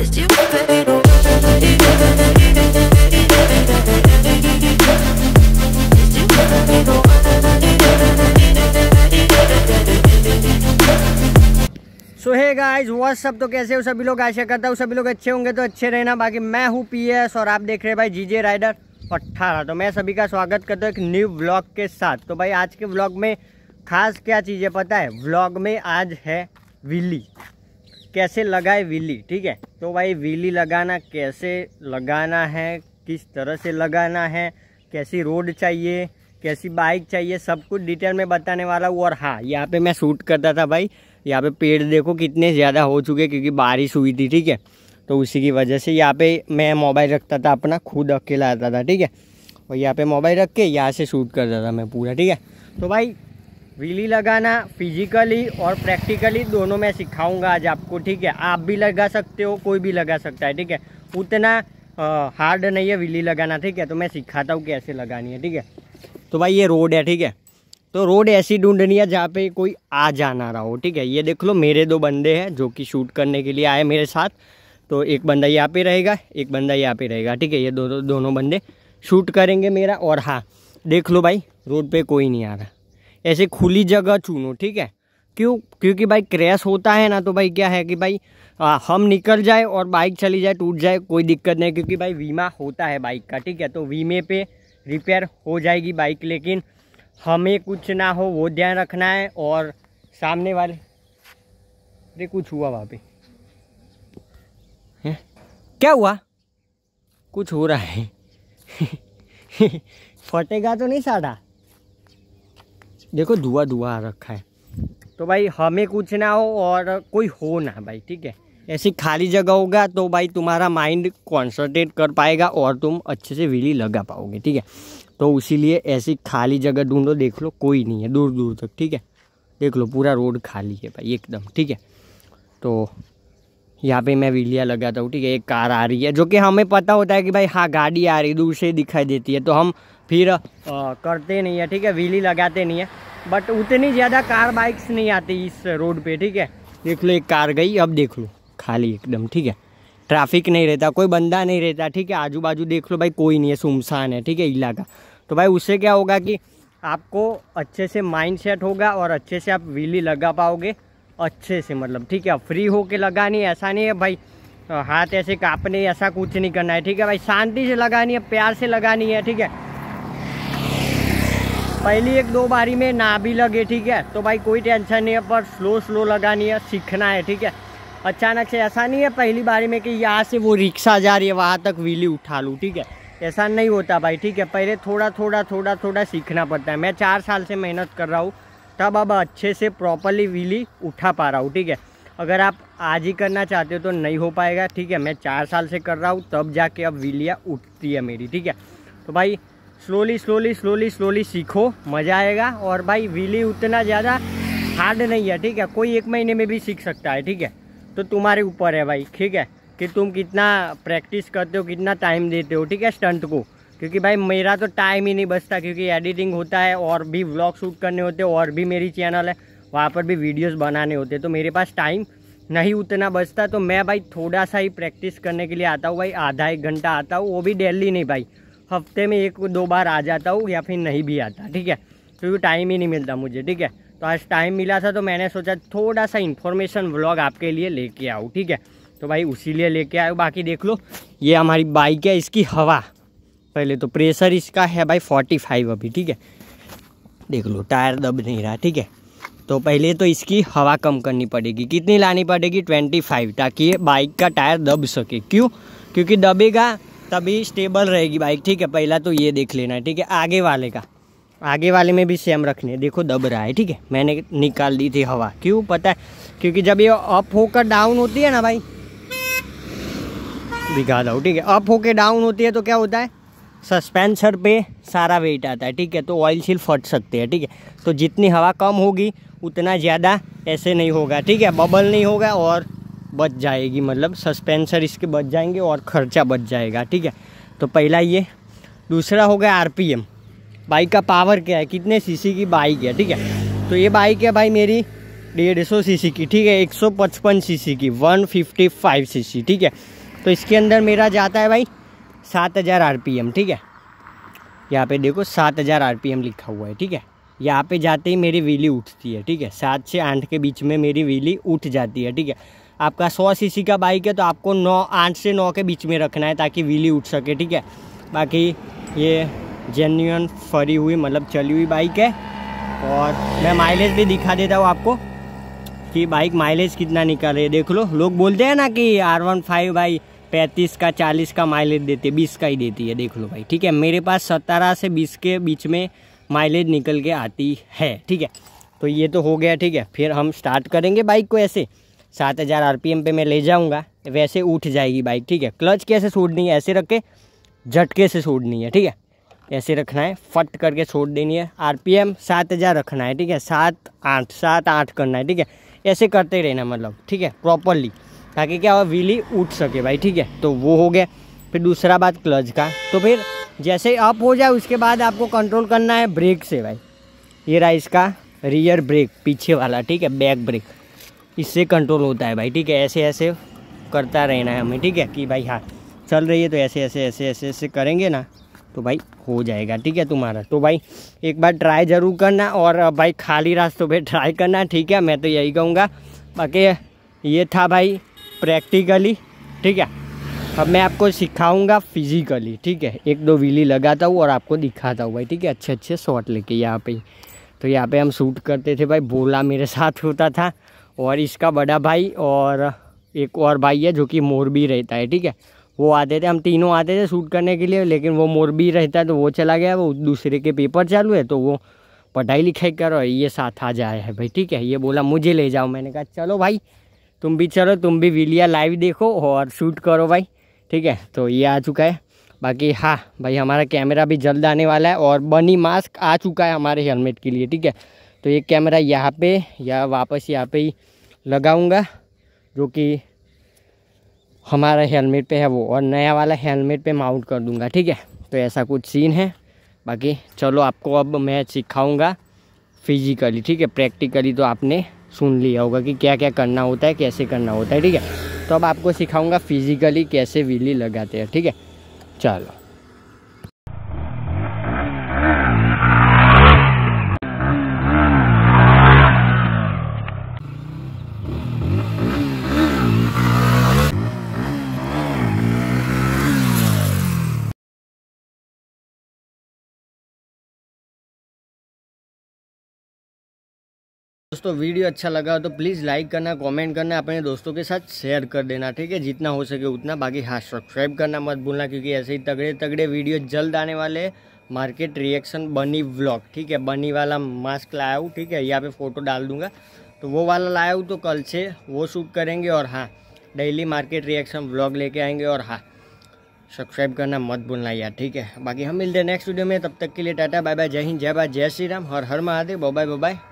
सो है वह सब तो कैसे हो सभी लोग आशा करता हूँ सभी लोग अच्छे होंगे तो अच्छे रहना बाकी मैं हूँ पीएस और आप देख रहे हैं भाई जीजे राइडर अट्ठारह तो मैं सभी का स्वागत करता हूँ एक न्यू व्लॉग के साथ तो भाई आज के व्लॉग में खास क्या चीज़ें पता है व्लॉग में आज है विली कैसे लगाए विली ठीक है तो भाई विली लगाना कैसे लगाना है किस तरह से लगाना है कैसी रोड चाहिए कैसी बाइक चाहिए सब कुछ डिटेल में बताने वाला हूँ और हाँ यहाँ पे मैं शूट करता था भाई यहाँ पे पेड़ देखो कितने ज़्यादा हो चुके क्योंकि बारिश हुई थी ठीक है तो उसी की वजह से यहाँ पे मैं मोबाइल रखता था अपना खुद अकेला आता था ठीक है और यहाँ पे मोबाइल रख के यहाँ से शूट करता था मैं पूरा ठीक है तो भाई विली लगाना फिजिकली और प्रैक्टिकली दोनों में सिखाऊंगा आज आपको ठीक है आप भी लगा सकते हो कोई भी लगा सकता है ठीक है उतना हार्ड नहीं है व्हीली लगाना ठीक है तो मैं सिखाता हूँ कैसे लगानी है ठीक है तो भाई ये रोड है ठीक है तो रोड ऐसी ढूंढनी है जहाँ पे कोई आ जाना रहा हो ठीक है ये देख लो मेरे दो बंदे हैं जो कि शूट करने के लिए आए मेरे साथ तो एक बंदा यहाँ पे रहेगा एक बंदा यहाँ पे रहेगा ठीक है ये दो, दो दोनों बंदे शूट करेंगे मेरा और हाँ देख लो भाई रोड पे कोई नहीं आ रहा ऐसे खुली जगह चुनो ठीक है क्यों क्योंकि भाई क्रैश होता है ना तो भाई क्या है कि भाई आ, हम निकल जाए और बाइक चली जाए टूट जाए कोई दिक्कत नहीं क्योंकि भाई बीमा होता है बाइक का ठीक है तो बीमे पे रिपेयर हो जाएगी बाइक लेकिन हमें कुछ ना हो वो ध्यान रखना है और सामने वाले अरे कुछ हुआ वहाँ पे क्या हुआ कुछ हो रहा है फटेगा तो नहीं साढ़ा देखो धुआं धुआं आ रखा है तो भाई हमें कुछ ना हो और कोई हो ना भाई ठीक है ऐसी खाली जगह होगा तो भाई तुम्हारा माइंड कॉन्सनट्रेट कर पाएगा और तुम अच्छे से विली लगा पाओगे ठीक है तो इसीलिए ऐसी खाली जगह ढूंढो देख लो कोई नहीं है दूर दूर तक ठीक है देख लो पूरा रोड खाली है भाई एकदम ठीक है तो यहाँ पे मैं विलिया लगाता हूँ ठीक है एक कार आ रही है जो कि हमें पता होता है कि भाई हाँ गाड़ी आ रही दूर से दिखाई देती है तो हम फिर आ, करते नहीं है ठीक है व्हीली लगाते नहीं है बट उतनी ज़्यादा कार बाइक्स नहीं आती इस रोड पे ठीक है देख लो एक कार गई अब देख लो खाली एकदम ठीक है ट्रैफिक नहीं रहता कोई बंदा नहीं रहता ठीक है आजू बाजू देख लो भाई कोई नहीं है सुमसान है ठीक है इलाका तो भाई उससे क्या होगा कि आपको अच्छे से माइंड सेट होगा और अच्छे से आप व्हीली लगा पाओगे अच्छे से मतलब ठीक है फ्री हो के लगानी ऐसा नहीं है भाई हाथ ऐसे कापने ऐसा कुछ नहीं करना है ठीक है भाई शांति से लगानी है प्यार से लगानी है ठीक है पहली एक दो बारी में ना भी लगे ठीक है तो भाई कोई टेंशन नहीं है पर स्लो स्लो लगानी है सीखना है ठीक है अचानक से ऐसा नहीं है पहली बारी में कि यहाँ से वो रिक्शा जा रही है वहाँ तक व्हीली उठा लूँ ठीक है ऐसा नहीं होता भाई ठीक है पहले थोड़ा थोड़ा थोड़ा थोड़ा सीखना पड़ता है मैं चार साल से मेहनत कर रहा हूँ तब अब अच्छे से प्रॉपरली व्हीली उठा पा रहा हूँ ठीक है अगर आप आज ही करना चाहते हो तो नहीं हो पाएगा ठीक है मैं चार साल से कर रहा हूँ तब जाके अब व्हीलियाँ उठती है मेरी ठीक है तो भाई स्लोली स्लोली स्लोली स्लोली सीखो मज़ा आएगा और भाई व्हीली उतना ज़्यादा हार्ड नहीं है ठीक है कोई एक महीने में भी सीख सकता है ठीक है तो तुम्हारे ऊपर है भाई ठीक है कि तुम कितना प्रैक्टिस करते हो कितना टाइम देते हो ठीक है स्टंट को क्योंकि भाई मेरा तो टाइम ही नहीं बचता क्योंकि एडिटिंग होता है और भी व्लॉग शूट करने होते हैं और भी मेरी चैनल है वहाँ पर भी वीडियोस बनाने होते हैं तो मेरे पास टाइम नहीं उतना बचता तो मैं भाई थोड़ा सा ही प्रैक्टिस करने के लिए आता हूँ भाई आधा एक घंटा आता हूँ वो भी डेली नहीं भाई हफ्ते में एक दो बार आ जाता हूँ या फिर नहीं भी आता ठीक है क्योंकि तो टाइम ही नहीं मिलता मुझे ठीक है तो आज टाइम मिला था तो मैंने सोचा थोड़ा सा इन्फॉर्मेशन व्लॉग आपके लिए लेके आऊँ ठीक है तो भाई उसी लिए लेके आयो बाकी देख लो ये हमारी बाइक है इसकी हवा पहले तो प्रेशर इसका है भाई फोर्टी फाइव अभी ठीक है देख लो टायर दब नहीं रहा ठीक है तो पहले तो इसकी हवा कम करनी पड़ेगी कितनी लानी पड़ेगी ट्वेंटी फाइव ताकि ये बाइक का टायर दब सके क्यों क्योंकि दबेगा तभी स्टेबल रहेगी बाइक ठीक है पहला तो ये देख लेना है ठीक है आगे वाले का आगे वाले में भी सेम रखने देखो दब रहा है ठीक है मैंने निकाल दी थी हवा क्यों पता है क्योंकि जब ये अप होकर डाउन होती है ना भाई दिखा दो ठीक है अप होकर डाउन होती है तो क्या होता है सस्पेंसर पे सारा वेट आता है ठीक है तो ऑयल सील फट सकते हैं ठीक है तो जितनी हवा कम होगी उतना ज़्यादा ऐसे नहीं होगा ठीक है बबल नहीं होगा और बच जाएगी मतलब सस्पेंसर इसके बच जाएंगे और खर्चा बच जाएगा ठीक है तो पहला ये दूसरा हो गया आर बाइक का पावर क्या है कितने सीसी की बाइक है ठीक है तो ये बाइक है भाई मेरी डेढ़ सौ सी की ठीक है एक सौ पचपन सी की वन फिफ्टी फाइव सी ठीक है तो इसके अंदर मेरा जाता है भाई सात हज़ार आर ठीक है यहाँ पे देखो सात हज़ार आर लिखा हुआ है ठीक है यहाँ पे जाते ही मेरी वीली उठती है ठीक है सात से आठ के बीच में मेरी वीली उठ जाती है ठीक है आपका सौ सीसी का बाइक है तो आपको नौ आठ से नौ के बीच में रखना है ताकि व्हीली उठ सके ठीक है बाकी ये जेन्यून फरी हुई मतलब चली हुई बाइक है और मैं माइलेज भी दिखा देता हूँ आपको कि बाइक माइलेज कितना निकाल रही है देख लो लोग बोलते हैं ना कि आर वन फाइव भाई पैंतीस का चालीस का माइलेज देती है बीस का ही देती है देख लो भाई ठीक है मेरे पास सतारह से बीस के बीच में माइलेज निकल के आती है ठीक है तो ये तो हो गया ठीक है फिर हम स्टार्ट करेंगे बाइक को ऐसे सात हज़ार आर पर मैं ले जाऊँगा वैसे उठ जाएगी बाइक ठीक है क्लच कैसे छोड़नी है ऐसे रख के झटके से छोड़नी है ठीक है ऐसे रखना है फट करके छोड़ देनी है आर पी एम सात हज़ार रखना है ठीक है सात आठ सात आठ करना है ठीक है ऐसे करते रहना मतलब ठीक है प्रॉपरली ताकि क्या हो व्हीली उठ सके भाई ठीक है तो वो हो गया फिर दूसरा बात क्लच का तो फिर जैसे अप हो जाए उसके बाद आपको कंट्रोल करना है ब्रेक से भाई ये रहा इसका रियर ब्रेक पीछे वाला ठीक है बैक ब्रेक इससे कंट्रोल होता है भाई ठीक है ऐसे ऐसे करता रहना है हमें ठीक है कि भाई हाँ चल रही है तो ऐसे ऐसे ऐसे ऐसे ऐसे करेंगे ना तो भाई हो जाएगा ठीक है तुम्हारा तो भाई एक बार ट्राई ज़रूर करना और भाई खाली रास्तों पे ट्राई करना ठीक है मैं तो यही कहूँगा बाकी ये था भाई प्रैक्टिकली ठीक है अब मैं आपको सिखाऊंगा फिजिकली ठीक है एक दो वीली लगाता हूँ और आपको दिखाता हूँ भाई ठीक है अच्छे अच्छे शॉट लेके यहाँ पे तो यहाँ पे हम शूट करते थे भाई बोला मेरे साथ होता था और इसका बड़ा भाई और एक और भाई है जो कि मोरबी रहता है ठीक है वो आते थे हम तीनों आते थे शूट करने के लिए लेकिन वो मोरबी रहता है तो वो चला गया वो दूसरे के पेपर चालू है तो वो पढ़ाई लिखाई करो ये साथ आ जाए है भाई ठीक है ये बोला मुझे ले जाओ मैंने कहा चलो भाई तुम भी चलो तुम भी वीलिया लाइव देखो और शूट करो भाई ठीक है तो ये आ चुका है बाकी हाँ भाई हमारा कैमरा भी जल्द आने वाला है और बनी मास्क आ चुका है हमारे हेलमेट के लिए ठीक है तो ये कैमरा यहाँ पे या वापस यहाँ पे ही लगाऊंगा जो कि हमारा हेलमेट पे है वो और नया वाला हेलमेट पे माउंट कर दूंगा ठीक है तो ऐसा कुछ सीन है बाकी चलो आपको अब मैं सिखाऊंगा फिजिकली ठीक है प्रैक्टिकली तो आपने सुन लिया होगा कि क्या क्या करना होता है कैसे करना होता है ठीक है तो अब आपको सिखाऊंगा फिजिकली कैसे विली लगाते हैं ठीक है चलो दोस्तों वीडियो अच्छा लगा हो तो प्लीज़ लाइक करना कमेंट करना अपने दोस्तों के साथ शेयर कर देना ठीक है जितना हो सके उतना बाकी हाँ सब्सक्राइब करना मत भूलना क्योंकि ऐसे ही तगड़े तगड़े वीडियो जल्द आने वाले मार्केट रिएक्शन बनी व्लॉग ठीक है बनी वाला मास्क लाया हूँ ठीक है यहाँ पे फ़ोटो डाल दूंगा तो वो वाला लाया हूँ तो कल से वो शूट करेंगे और हाँ डेली मार्केट रिएक्शन व्लॉग लेके आएंगे और हाँ सब्सक्राइब करना मत भूलना यार ठीक है बाकी हम मिलते हैं नेक्स्ट वीडियो में तब तक के लिए टाटा बाय बाय जय हिंद जय बाय जय श्री राम हर हर महादेव बो बाय बो बाय